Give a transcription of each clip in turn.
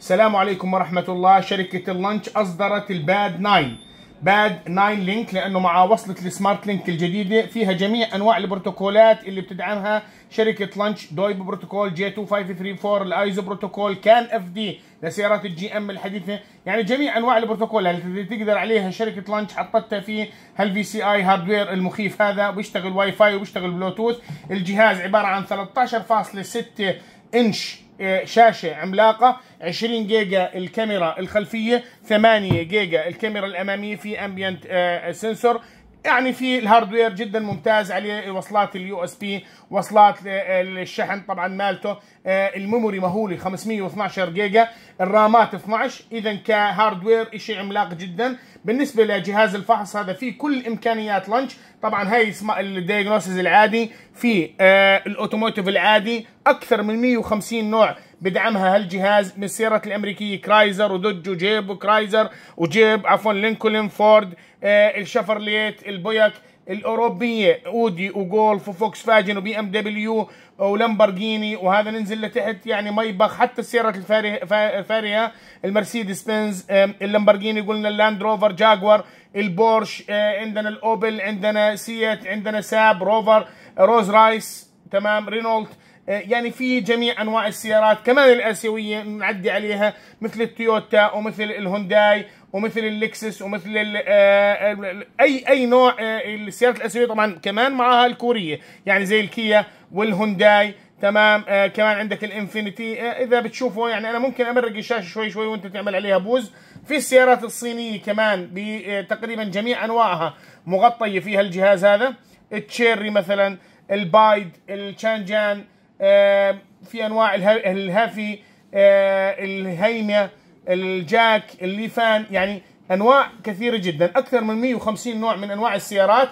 السلام عليكم ورحمة الله شركة اللانش أصدرت الباد 9 باد 9 لينك لأنه مع وصلة السمارت لينك الجديدة فيها جميع أنواع البروتوكولات اللي بتدعمها شركة لانش دويب بروتوكول جي 2534 الايزو بروتوكول كان اف دي لسيارات الجي ام الحديثة يعني جميع أنواع البروتوكولات اللي تقدر عليها شركة لانش حطتها في هالفي سي اي هاردوير المخيف هذا بيشتغل واي فاي وبيشتغل بلوتوث الجهاز عبارة عن 13.6 انش شاشة عملاقة 20 جيجا الكاميرا الخلفية 8 جيجا الكاميرا الأمامية في أمبيانت آه، سنسور يعني في الهاردوير جدا ممتاز عليه وصلات اليو اس بي وصلات الشحن طبعا مالته آه، الميموري مهولي 512 جيجا الرامات 12 اذا كهاردوير شيء عملاق جدا بالنسبه لجهاز الفحص هذا فيه كل امكانيات لانش طبعا هاي الدياجنوستس العادي في آه، الاوتوموتيف العادي اكثر من 150 نوع بدعمها هالجهاز من سيارة الأمريكية كرايزر ودج وجيب وكرايزر وجيب عفوا لينكولن فورد آه الشفرليت البويك الاوروبيه اودي وجولف وفوكس فاجن وبي ام دبليو ولمبرجيني وهذا ننزل لتحت يعني ميبخ حتى السيارات الفارهه المرسيدس بنز اللمبرجيني قلنا اللاند روفر جاكور البورش آه، عندنا الاوبل عندنا سيات عندنا ساب روفر روز رايس تمام رينولد آه، يعني في جميع انواع السيارات كمان الاسيويه نعدي عليها مثل التويوتا ومثل الهونداي ومثل اللكسس ومثل الـ آه، آه، اي اي نوع السيارات الاسيويه طبعا كمان معاها الكوريه يعني زي الكيا والهونداي تمام آه كمان عندك الانفينيتي آه اذا بتشوفوا يعني انا ممكن امرق الشاشه شوي شوي وانت تعمل عليها بوز في السيارات الصينيه كمان بتقريبا جميع انواعها مغطيه فيها الجهاز هذا التشيري مثلا البايد الشانجان في انواع الهافي الهيمه الجاك الليفان يعني انواع كثيره جدا اكثر من 150 نوع من انواع السيارات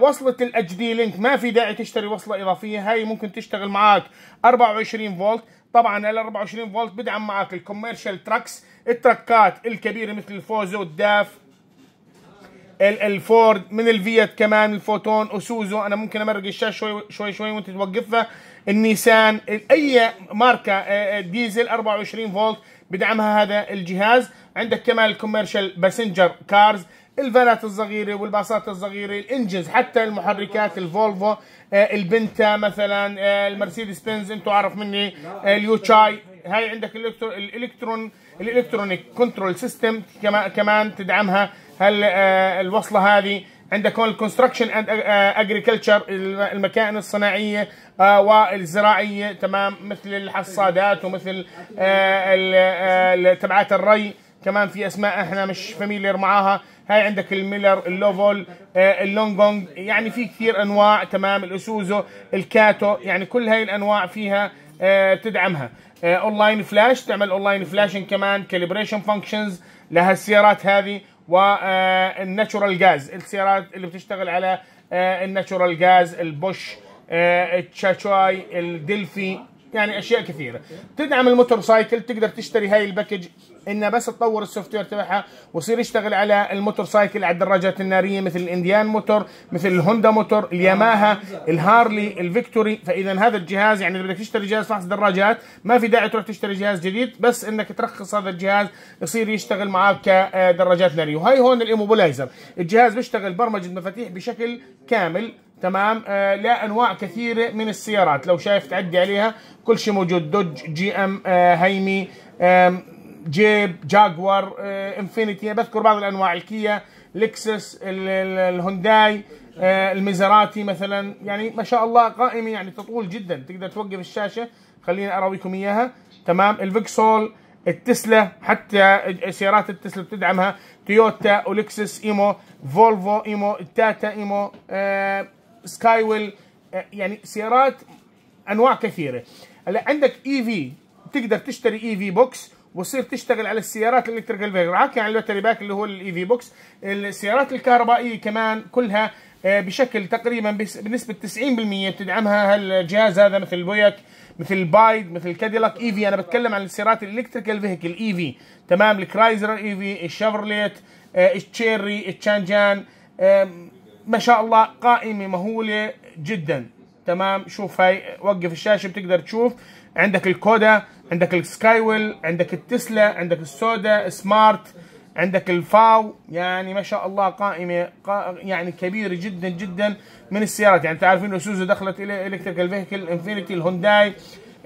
وصله الاتش دي لينك ما في داعي تشتري وصله اضافيه هاي ممكن تشتغل معك 24 فولت طبعا ال 24 فولت بدعم معك الكوميرشال تراكس التركات الكبيره مثل الفوزو الداف الفورد من الفيت كمان الفوتون اسوزو انا ممكن امرق الشاشه شوي شوي شوي وانت توقفها النيسان اي ماركه آه، آه، ديزل 24 فولت بدعمها هذا الجهاز عندك كمان الكوميرشال باسنجر كارز الفانات الصغيرة والباصات الصغيرة الانجز حتى المحركات الفولفو آه، البنتا مثلا المرسيدس بنز انتم عارف مني اليوتشاي هاي عندك الالكترون الالكترونيك كنترول سيستم كمان تدعمها هل الوصلة هذه عندك هون الكونستراكشن اند اجريكلتشر المكائن الصناعيه آه، والزراعيه تمام مثل الحصادات ومثل آه، آه، تبعات الري كمان في اسماء احنا مش فاميلير معاها هاي عندك الميلر اللوفول اللونجونج يعني في كثير انواع تمام الاسوزو الكاتو يعني كل هاي الانواع فيها تدعمها اونلاين فلاش تعمل اونلاين فلاشنج كمان كاليبريشن فانكشنز لهالسيارات هذه والناتشورال آه، جاز السيارات اللي بتشتغل على آه، الناتشورال جاز البوش آه، التشاتشاي الدلفي يعني اشياء كثيره تدعم الموتور سايكل تقدر تشتري هاي الباكج انها بس تطور السوفت وير تبعها ويصير يشتغل على الموتور سايكل على الدراجات الناريه مثل الانديان موتور مثل الهوندا موتور الياماها الهارلي الفيكتوري فاذا هذا الجهاز يعني اذا بدك تشتري جهاز فحص دراجات ما في داعي تروح تشتري جهاز جديد بس انك ترخص هذا الجهاز يصير يشتغل معك كدراجات ناريه وهي هون الايموبولايزر الجهاز بيشتغل برمجه مفاتيح بشكل كامل تمام آه لا انواع كثيره من السيارات لو شايف تعدي عليها كل شيء موجود دوج جي ام آه هيمي جيب جاكور آه انفينيتي بذكر بعض الانواع الكيا لكسس الهونداي آه المزراتي مثلا يعني ما شاء الله قائمه يعني تطول جدا تقدر توقف الشاشه خليني اراويكم اياها تمام الفيكسول التسلا حتى سيارات التسلا بتدعمها تويوتا ولكسس ايمو فولفو ايمو التاتا ايمو آه سكاي آه، ويل يعني سيارات انواع كثيره هلا عندك اي e في تقدر تشتري اي في بوكس وتصير تشتغل على السيارات الالكتريكال فيجر حكي عن الباتري باك اللي هو الاي في بوكس السيارات الكهربائيه كمان كلها آه، بشكل تقريبا بنسبه 90% بتدعمها هالجهاز هذا مثل البويك مثل البايد مثل كاديلاك اي في انا بتكلم عن السيارات الالكتريكال فيهيكل اي في تمام الكرايزر اي في الشفرليت التشيري آه، التشانجان ما شاء الله قائمه مهوله جدا تمام شوف هاي وقف الشاشه بتقدر تشوف عندك الكودا عندك السكاي ويل عندك التسلا عندك السودا سمارت عندك الفاو يعني ما شاء الله قائمه يعني كبيره جدا جدا من السيارات يعني تعرفين عارفين اسوزو دخلت الى الكتريكال فيهكل انفينيتي الهونداي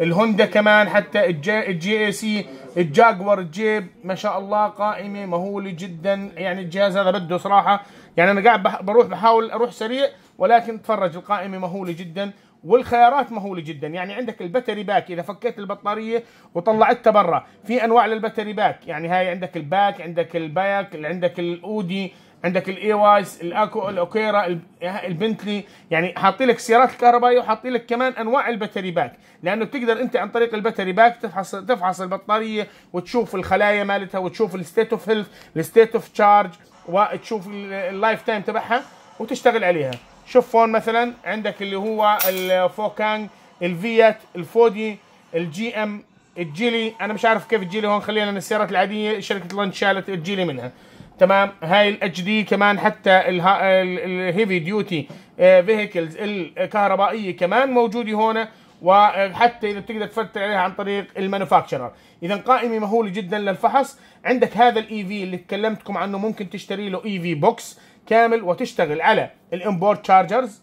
الهوندا كمان حتى الجي, الجي اي سي الجاكور الجيب ما شاء الله قائمه مهوله جدا يعني الجهاز هذا بده صراحه يعني انا قاعد بروح بحاول اروح سريع ولكن تفرج القائمه مهوله جدا والخيارات مهوله جدا يعني عندك الباتري باك اذا فكيت البطاريه وطلعتها برا في انواع للباتري باك يعني هاي عندك الباك عندك الباك عندك الاودي عندك الاي وايز الاكو الاوكيرا البنتلي يعني حاطين لك سيارات الكهربائيه وحاطين لك كمان انواع الباتري باك لانه بتقدر انت عن طريق الباتري باك تفحص تفحص البطاريه وتشوف الخلايا مالتها وتشوف الستيت اوف هيلث الستيت اوف تشارج وتشوف اللايف تايم تبعها وتشتغل عليها شوف فون مثلا عندك اللي هو الفوكانج الفيات الفودي الجي ام الجيلي انا مش عارف كيف الجيلي هون خلينا السيارات العاديه شركه لانشالت شالت الجيلي منها تمام هاي الاتش دي كمان حتى الهيفي ديوتي فيهيكلز الكهربائيه كمان موجوده هون وحتى اذا بتقدر تفتل عليها عن طريق المانوفاكتشرر اذا قائمه مهوله جدا للفحص عندك هذا الاي في e اللي تكلمتكم عنه ممكن تشتري له اي في بوكس كامل وتشتغل على الامبورت تشارجرز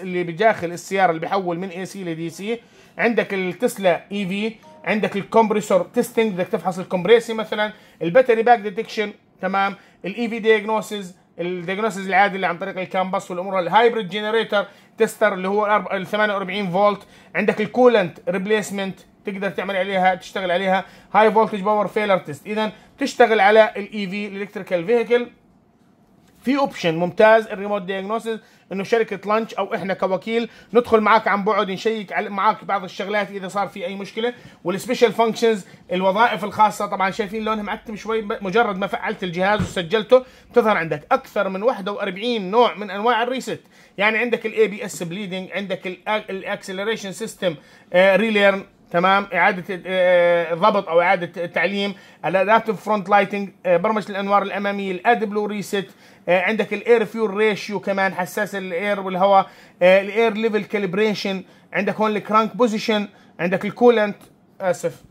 اللي بداخل السياره اللي بحول من اي سي لدي سي عندك التسلا اي في عندك الكمبريسور تيستنج بدك تفحص الكمبريسي مثلا الباتري باك ديتكشن تمام الاي في دياجنوسز الدياجنوسز العادي اللي عن طريق الكامبس والامور الهايبريد جنريتر تستر اللي هو ال 48 فولت عندك الكولنت ريبليسمنت تقدر تعمل عليها تشتغل عليها هاي فولتج باور فيلر تيست اذا تشتغل على الاي في الالكتريكال فيهيكل في اوبشن ممتاز الريموت دايجنوستس انه شركه لانش او احنا كوكيل ندخل معك عن بعد نشيك معك بعض الشغلات اذا صار في اي مشكله والسبيشال فانكشنز الوظائف الخاصه طبعا شايفين لونها معتم شوي مجرد ما فعلت الجهاز وسجلته بتظهر عندك اكثر من 41 نوع من انواع الريست يعني عندك الاي بي اس بليدنج عندك الاكسلريشن سيستم ريليرن تمام اعاده الضبط آه، آه، او اعاده تعليم الادابتيف فرونت لايتنج برمجه الانوار الاماميه الاد بلو ريست عندك الاير فيول ريشيو كمان حساس الاير والهواء الاير ليفل كاليبريشن عندك هون الكرانك بوزيشن عندك الكولنت اسف